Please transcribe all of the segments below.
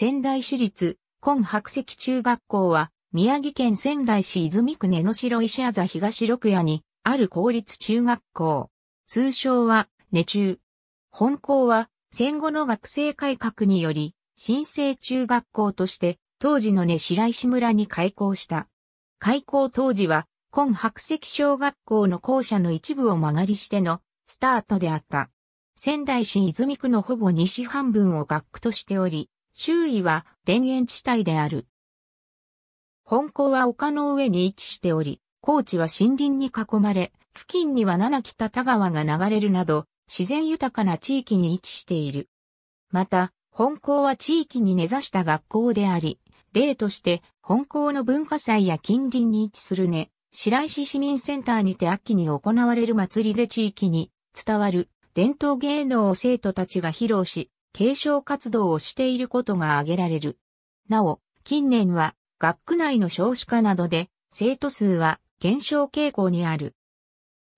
仙台市立、今白石中学校は、宮城県仙台市泉区根の城石あざ東六屋に、ある公立中学校。通称は、根中。本校は、戦後の学生改革により、新生中学校として、当時の根白石村に開校した。開校当時は、今白石小学校の校舎の一部を曲がりしての、スタートであった。仙台市泉区のほぼ西半分を学区としており、周囲は田園地帯である。本校は丘の上に位置しており、高地は森林に囲まれ、付近には七北田川が流れるなど、自然豊かな地域に位置している。また、本校は地域に根ざした学校であり、例として、本校の文化祭や近隣に位置するね、白石市民センターにて秋に行われる祭りで地域に伝わる伝統芸能を生徒たちが披露し、継承活動をしていることが挙げられる。なお、近年は学区内の少子化などで生徒数は減少傾向にある。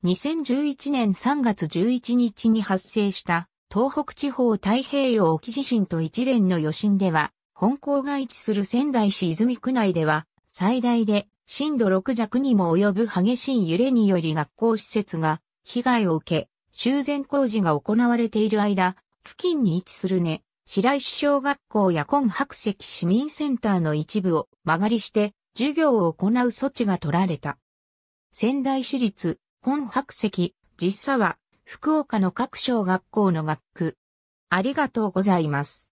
2011年3月11日に発生した東北地方太平洋沖地震と一連の余震では、本校が位置する仙台市泉区内では、最大で震度6弱にも及ぶ激しい揺れにより学校施設が被害を受け、修繕工事が行われている間、付近に位置するね、白石小学校や今白石市民センターの一部を間借りして授業を行う措置が取られた。仙台市立、今白石、実際は福岡の各小学校の学区。ありがとうございます。